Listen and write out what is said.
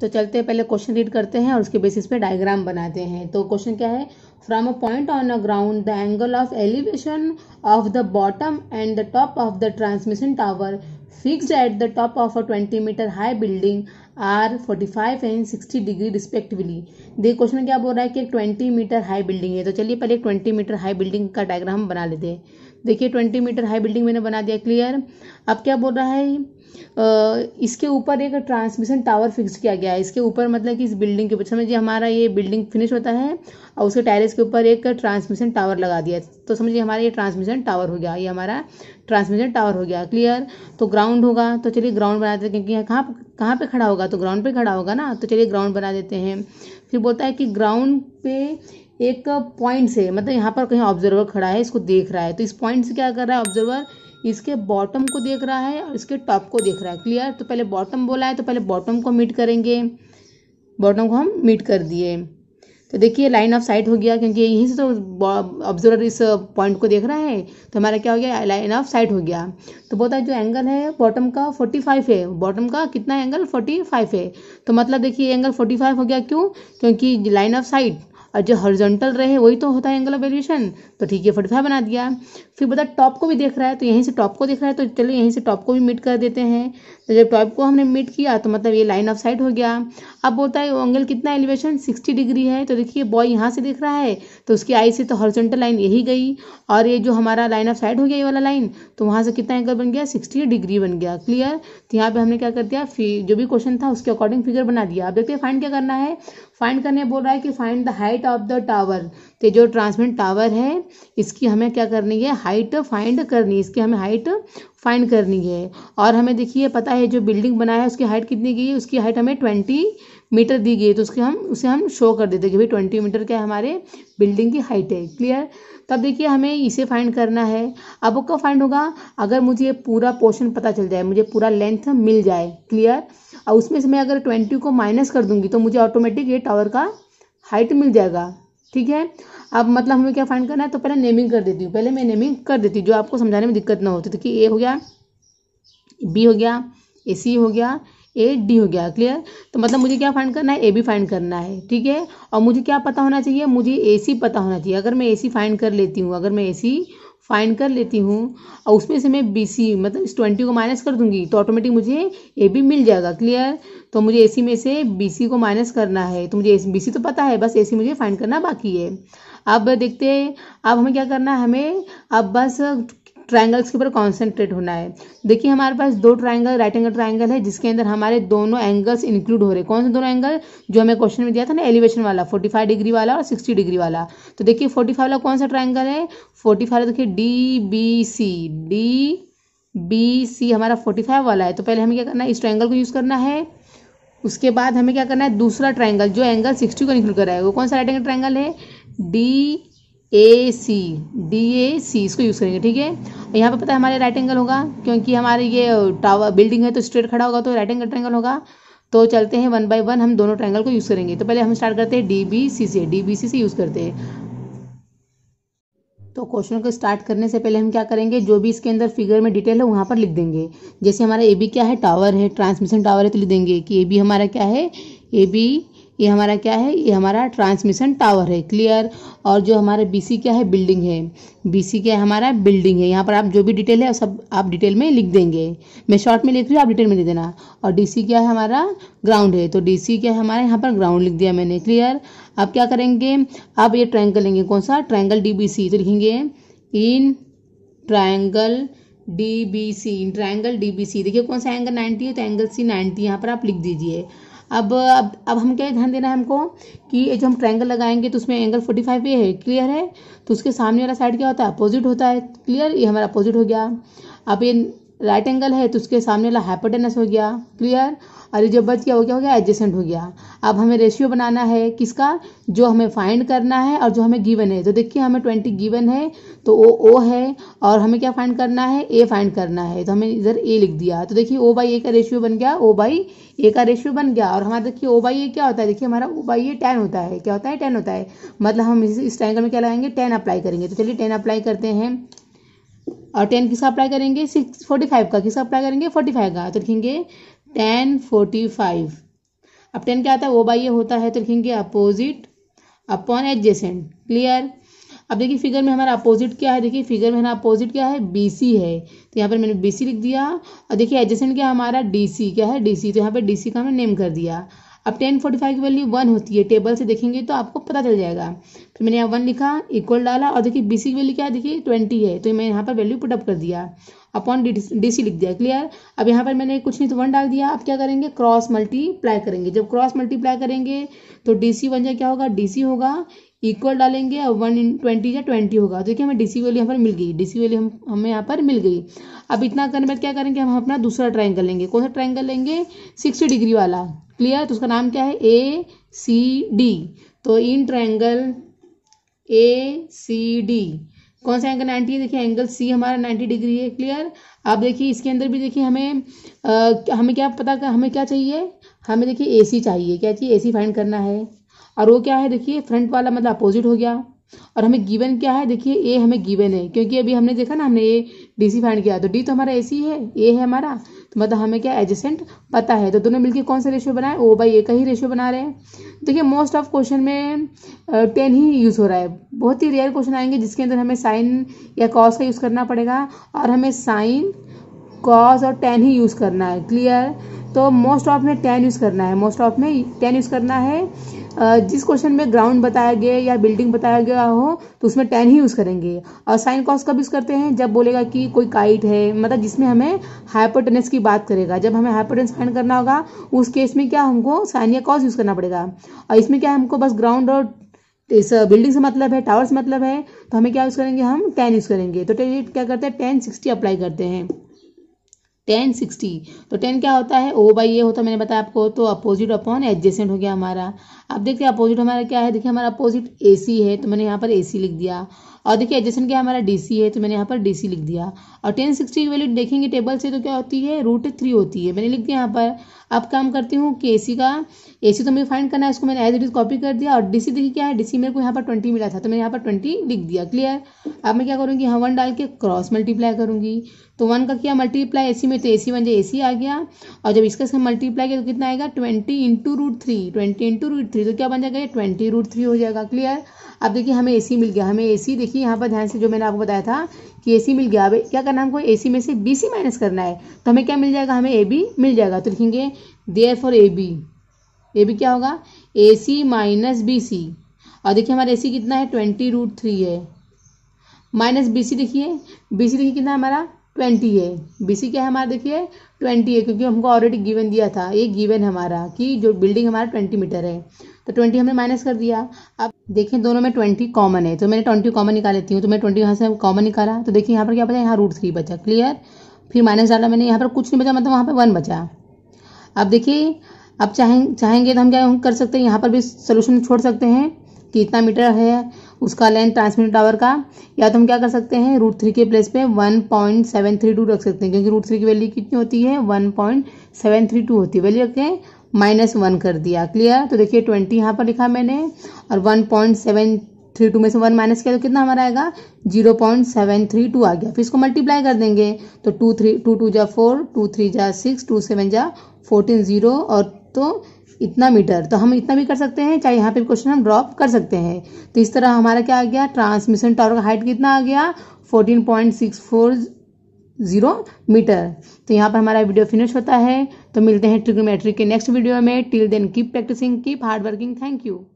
तो चलते पहले क्वेश्चन रीड करते हैं और उसके बेसिस पे डायग्राम बनाते हैं तो क्वेश्चन क्या है from a point on a ground the angle of elevation of the bottom and the top of the transmission tower fix at the top of a twenty metre high building are forty five and sixty degree respectively देखिए क्वेश्चन क्या बोल रहा है कि एक twenty metre high building है तो चलिए पहले एक ट्वेंटी मीटर हाई बिल्डिंग का डायग्राम बना लेते हैं देखिए ट्वेंटी मीटर हाई बिल्डिंग मैंने बना दिया क्लियर अब क्या बोल रहा है इसके ऊपर एक ट्रांसमिशन टावर फिक्स किया गया है इसके ऊपर मतलब कि इस बिल्डिंग के ऊपर समझिए हमारा ये बिल्डिंग फिनिश होता है और उसके टेरेस के ऊपर एक ट्रांसमिशन टावर लगा दिया तो समझिए हमारा ये ट्रांसमिशन टावर हो गया ये हमारा ट्रांसमिशन टावर हो गया क्लियर तो ग्राउंड होगा तो चलिए ग्राउंड बना देते हैं क्योंकि कहाँ कहाँ पर खड़ा होगा तो ग्राउंड पे खड़ा होगा ना तो चलिए ग्राउंड बना देते हैं फिर बोलता है कि ग्राउंड पे एक पॉइंट से मतलब यहाँ पर कहीं ऑब्जर्वर खड़ा है इसको देख रहा है तो इस पॉइंट से क्या कर रहा है ऑब्जर्वर इसके बॉटम को देख रहा है और इसके टॉप को देख रहा है क्लियर तो पहले बॉटम बोला है तो पहले बॉटम को मीट करेंगे बॉटम को हम मीट कर दिए तो देखिए लाइन ऑफ साइट हो गया क्योंकि यहीं से तो ऑब्जर्वर इस पॉइंट को देख रहा है तो हमारा क्या हो गया लाइन ऑफ साइट हो गया तो बोलता है जो एंगल है बॉटम का फोर्टी फाइव है बॉटम का कितना एंगल फोर्टी फाइव है तो मतलब देखिए एंगल फोर्टी फाइव हो गया क्यों क्योंकि लाइन ऑफ साइट और जो हॉरिजॉन्टल रहे वही तो होता है एंगल ऑफ वेरिएशन तो ठीक है फोर्टी बना दिया फिर बता टॉप को भी देख रहा है तो यहीं से टॉप को देख रहा है तो चलिए यहीं से टॉप को भी मीट कर देते हैं तो जब टॉप को हमने मीट किया तो मतलब ये लाइन ऑफ साइट हो गया अब बोलता है एंगल कितना एलिवेशन सिक्सटी डिग्री है तो देखिए बॉय यहाँ से देख रहा है तो उसकी आई से तो हॉरिजॉन्टल लाइन यही गई और ये जो हमारा लाइन ऑफ साइट हो गया ये वाला लाइन तो वहाँ से कितना एंगल बन गया सिक्सटी डिग्री बन गया क्लियर तो यहाँ पर हमने क्या कर दिया जो भी क्वेश्चन था उसके अकॉर्डिंग फिगर बना दिया अब देखते हैं फाइंड क्या करना है फाइंड करने बोल रहा है कि find the height height of the tower तो जो ट्रांसमिट टावर है इसकी हमें क्या करनी है हाइट फाइंड करनी है इसकी हमें हाइट फाइंड करनी है और हमें देखिए पता है जो बिल्डिंग बनाया है उसकी हाइट कितनी गई है उसकी हाइट हमें ट्वेंटी मीटर दी गई है तो उसके हम उसे हम शो कर देते कि भाई ट्वेंटी मीटर क्या हमारे बिल्डिंग की हाइट है क्लियर तब देखिए हमें इसे फाइंड करना है अब कब फाइंड होगा अगर मुझे पूरा पोर्शन पता चल जाए मुझे पूरा लेंथ मिल जाए क्लियर और उसमें से मैं अगर ट्वेंटी को माइनस कर दूंगी तो मुझे ऑटोमेटिक ये टावर का हाइट मिल जाएगा ठीक है अब मतलब हमें क्या फाइंड करना है तो पहले नेमिंग कर देती हूँ पहले मैं नेमिंग कर देती हूँ जो आपको समझाने में दिक्कत ना होती तो कि ए हो गया बी हो गया ए सी हो गया ए डी हो गया क्लियर तो मतलब मुझे क्या फाइंड करना है ए बी फाइंड करना है ठीक है और मुझे क्या पता होना चाहिए मुझे ए सी पता होना चाहिए अगर मैं ए सी फाइंड कर लेती हूँ अगर मैं ए सी फाइंड कर लेती हूँ और उसमें से मैं बी सी मतलब इस ट्वेंटी को माइनस कर दूंगी तो ऑटोमेटिक मुझे ए बी मिल जाएगा क्लियर तो मुझे ए सी में से बी सी को माइनस करना है तो मुझे बी सी तो पता है बस ए सी मुझे फाइंड करना बाकी है अब देखते हैं अब हमें क्या करना है हमें अब बस ट्राइंगल्स के ऊपर कॉन्सेंट्रेट होना है देखिए हमारे पास दो ट्राइंगल राइट एंगल ट्राइंगल है जिसके अंदर हमारे दोनों एंगल्स इंक्लूड हो रहे हैं कौन से दोनों एंगल जो हमें क्वेश्चन में दिया था ना एलिवेशन वाला फोर्टी फाइव डिग्री वाला और सिक्सटी डिग्री वाला तो देखिए फोर्टी फाइव वाला कौन सा ट्राइंगल है फोर्टी फाइव देखिए D B C D B C हमारा फोर्टी फाइव वाला है तो पहले हमें क्या करना है इस ट्राइंगल को यूज़ करना है उसके बाद हमें क्या करना है दूसरा ट्राइंगल जो एंगल सिक्सटी को इंक्लूड कर रहा है वो कौन सा राइट एंगल ट्राइंगल है D A C D A C इसको यूज़ करेंगे ठीक है यहाँ पे पता है हमारे राइट एंगल होगा क्योंकि हमारे ये टावर बिल्डिंग है तो स्ट्रेट खड़ा होगा तो राइट एंगल ट्रैंगल होगा तो चलते हैं वन बाय वन हम दोनों ट्रैंगल को यूज़ करेंगे तो पहले हम स्टार्ट करते हैं डी बी सी से डी बी सी से यूज़ करते हैं तो क्वेश्चन को स्टार्ट करने से पहले हम क्या करेंगे जो भी इसके अंदर फिगर में डिटेल है वहाँ पर लिख देंगे जैसे हमारा ए बी क्या है टावर है ट्रांसमिशन टावर है तो लिख देंगे कि ए बी हमारा क्या है ए बी ये हमारा क्या है ये हमारा ट्रांसमिशन टावर है क्लियर और जो हमारा बीसी क्या है बिल्डिंग है बीसी क्या है हमारा बिल्डिंग है यहाँ पर आप जो भी डिटेल है सब आप डिटेल में लिख देंगे मैं शॉर्ट में लिख रही हूँ आप डिटेल में लिख देना और डीसी क्या है हमारा ग्राउंड है तो डीसी क्या है हमारा यहाँ पर ग्राउंड लिख दिया मैंने क्लियर अब क्या करेंगे अब ये ट्राइंगल लेंगे कौन सा बी सी तो लिखेंगे in triangle D B C triangle D B C देखिए कौन सा एंगल 90 है तो एंगल सी 90 यहाँ पर आप लिख दीजिए अब अब अब हम क्या ध्यान देना है हमको कि ये जो हम ट्रायंगल लगाएंगे तो उसमें एंगल फोर्टी फाइव ये है क्लियर है तो उसके सामने वाला साइड क्या होता है अपोजिट होता है क्लियर ये हमारा अपोजिट हो गया अब ये राइट एंगल है तो उसके सामने वाला हाइपोटेनस हो गया क्लियर और ये जो बच गया वो क्या हो गया एडजेसेंट हो गया अब हमें रेशियो बनाना है किसका जो हमें फाइंड करना है और जो हमें गिवन है तो देखिए हमें ट्वेंटी गिवन है तो ओ ओ है और हमें क्या फाइंड करना है ए फाइंड करना है तो हमें इधर ए लिख दिया तो देखिए ओ बाई ए का रेशियो बन गया ओ बाई ए का रेशियो बन गया और हमारा देखिए ओ बाई ए क्या होता है देखिए हमारा ओ बाई ए टेन होता है क्या होता है टेन होता है मतलब हम इस ट्राइंगल में क्या लगाएंगे टेन अप्लाई करेंगे तो चलिए टेन अप्लाई करते हैं और टेन किसका अप्लाई करेंगे सिक्स फोर्टी फाइव का किसका अप्लाई करेंगे फोर्टी फाइव का तो लिखेंगे टेन फोर्टी फाइव अब टेन क्या आता है वो बाई ये होता है तो लिखेंगे अपोजिट अपॉन एडजेसेंट क्लियर अब देखिए फिगर में हमारा अपोजिट क्या है देखिए फिगर में हमारा अपोजिट क्या है बीसी है तो यहाँ पर मैंने बीसी लिख दिया और देखिए एडजेसेंट क्या हमारा डीसी क्या है डीसी तो यहाँ पर डीसी का हमने नेम कर दिया अब टेन फोर्टी फाइव की वैल्यू वन होती है टेबल से देखेंगे तो आपको पता चल जाएगा फिर मैंने यहाँ वन लिखा इक्वल डाला और देखिए बी सी की वैल्यू क्या देखिए ट्वेंटी है तो मैं यहाँ पर वैल्यू पुटअप कर दिया अपॉन डी सी लिख दिया क्लियर अब यहाँ पर मैंने कुछ नहीं तो वन डाल दिया अब क्या करेंगे क्रॉस मल्टीप्लाई करेंगे जब क्रॉस मल्टीप्लाई करेंगे तो डी सी वन जाए क्या होगा डी सी होगा इक्वल डालेंगे और वन इन ट्वेंटी या ट्वेंटी होगा तो देखिए हमें डीसी वैल्यू यहाँ पर मिल गई डीसी वैल्यू हम हमें यहाँ पर मिल गई अब इतना करने बाद क्या करेंगे हम अपना दूसरा ट्राइंगल लेंगे कौन सा ट्राइंगल लेंगे सिक्सटी डिग्री वाला क्लियर तो उसका नाम क्या है ए सी डी तो in triangle A C D कौन सा एंगल नाइन्टी है देखिए एंगल सी हमारा नाइन्टी डिग्री है क्लियर आप देखिए इसके अंदर भी देखिए हमें आ, हमें क्या पता हमें क्या चाहिए हमें देखिए ए सी चाहिए क्या चाहिए ए सी फाइंड करना है और वो क्या है देखिए फ्रंट वाला मतलब अपोजिट हो गया और हमें गिवन क्या है देखिए ए हमें गिवन है क्योंकि अभी हमने देखा ना हमने ए डी सी फाइंड किया तो डी तो हमारा ए सी है ए है हमारा तो मतलब हमें क्या एडजेसेंट पता है तो दोनों मिलकर कौन सा रेशियो बनाए ओ बाई ए का ही रेशियो बना रहे हैं तो देखिए मोस्ट ऑफ क्वेश्चन में टेन ही यूज़ हो रहा है बहुत ही रेयर क्वेश्चन आएंगे जिसके अंदर हमें साइन या कॉस का यूज़ करना पड़ेगा और हमें साइन कॉस और टेन ही यूज़ करना है क्लियर तो मोस्ट ऑफ में टेन यूज़ करना है मोस्ट ऑफ में टेन यूज़ करना है जिस क्वेश्चन में ग्राउंड बताया गया या बिल्डिंग बताया गया हो तो उसमें टेन ही यूज़ करेंगे और साइन कॉस कब यूज़ करते हैं जब बोलेगा कि कोई काइट है मतलब जिसमें हमें हाइपोटेनस की बात करेगा जब हमें हाइपोटेंस फाइंड करना होगा उस केस में क्या हमको साइन या कॉस यूज़ करना पड़ेगा और इसमें क्या हमको बस ग्राउंड और इस बिल्डिंग से मतलब है टावर से मतलब है तो हमें क्या यूज़ करेंगे हम टेन यूज़ करेंगे तो टेन क्या करते हैं टेन सिक्सटी अप्लाई करते हैं टेन सिक्सटी तो टेन क्या होता है ओ बाई ए होता है मैंने बताया आपको तो अपोजिट अपॉन एडजेसेंट हो गया हमारा अब देखिए अपोजिट हमारा क्या है देखिए हमारा अपोजिट ए सी है तो मैंने यहाँ पर ए सी लिख दिया और देखिए एडजेसेंट क्या हमारा डी सी है तो मैंने यहाँ पर डी सी लिख दिया और टेन सिक्सटी की वैल्यू देखेंगे टेबल से तो क्या होती है रूट थ्री होती है मैंने लिख दिया यहाँ पर अब काम करती हूँ के सी का ए सी तो मुझे फाइंड करना है इसको मैंने एज इट इज कॉपी कर दिया और डी सी देखिए क्या है डी सी मेरे को यहाँ पर ट्वेंटी मिला था तो मैंने यहाँ पर ट्वेंटी लिख दिया क्लियर अब मैं क्या करूँगी यहाँ वन डाल के क्रॉस मल्टीप्लाई करूँगी तो वन का किया मल्टीप्लाई ए सी में में तो ए सी वन जे ए सी आ गया और जब इसका इसका मल्टीप्लाई किया तो कितना आएगा twenty into root three twenty into root three तो क्या बन जाएगा ट्वेंटी रूट थ्री हो जाएगा क्लियर अब देखिए हमें ए सी मिल गया हमें ए सी देखिए यहाँ पर ध्यान से जो मैंने आपको बताया था कि ए सी मिल गया अब क्या करना है हमको ए सी में से बी सी माइनस करना है तो हमें क्या मिल जाएगा हमें ए बी मिल जाएगा तो लिखेंगे there for A B A B क्या होगा ए सी माइनस बी सी और देखिए हमारा ए सी कितना है ट्वेंटी रूट थ्री है माइनस बी सी देखिए बी सी देखिए कितना हमारा ट्वेंटी ए बीसी क्या है हमारा देखिए ट्वेंटी ए क्योंकि हमको ऑलरेडी गिवन दिया था ये गिवन हमारा कि जो बिल्डिंग हमारा ट्वेंटी मीटर है तो ट्वेंटी हमने माइनस कर दिया अब देखिए दोनों में ट्वेंटी कॉमन है तो मैंने ट्वेंटी कॉमन निकाल लेती हूँ तो मैं ट्वेंटी यहाँ से कॉमन निकाला तो देखिए यहाँ पर क्या बचा यहाँ रूट थ्री बचा क्लियर फिर माइनस डाला मैंने यहाँ पर कुछ नहीं बचा मतलब वहाँ पर वन बचा अब देखिए अब चाहें चाहेंगे तो हम क्या कर सकते हैं यहाँ पर भी सोल्यूशन छोड़ सकते हैं कि इतना मीटर है उसका लेंथ ट्रांसमिटर टावर का या तो हम क्या कर सकते हैं रूट थ्री के प्लेस पे one point seven three two रख सकते हैं क्योंकि रूट थ्री की वैल्यू कितनी होती है one point seven three two होती है वैल्यू रखें माइनस वन कर दिया क्लियर तो देखिए ट्वेंटी यहाँ पर लिखा मैंने और one point seven three two में से वन माइनस किया तो कितना हमारा आएगा zero point seven three two आ गया फिर इसको मल्टीप्लाई कर देंगे तो टू थ्री टू टू जा फोर टू थ्री जा सिक्स टू सेवन जा फोर्टीन जीरो और तो इतना मीटर तो हम इतना भी कर सकते हैं चाहे यहाँ पे क्वेश्चन हम ड्रॉप कर सकते हैं तो इस तरह हमारा क्या आ गया ट्रांसमिशन टावर का हाइट कितना आ गया fourteen point six four zero metre तो यहाँ पर हमारा वीडियो फिनिश होता है तो मिलते हैं ट्रिग्नोमेट्रिक के नेक्स्ट वीडियो में till then keep practicing keep hard working thank you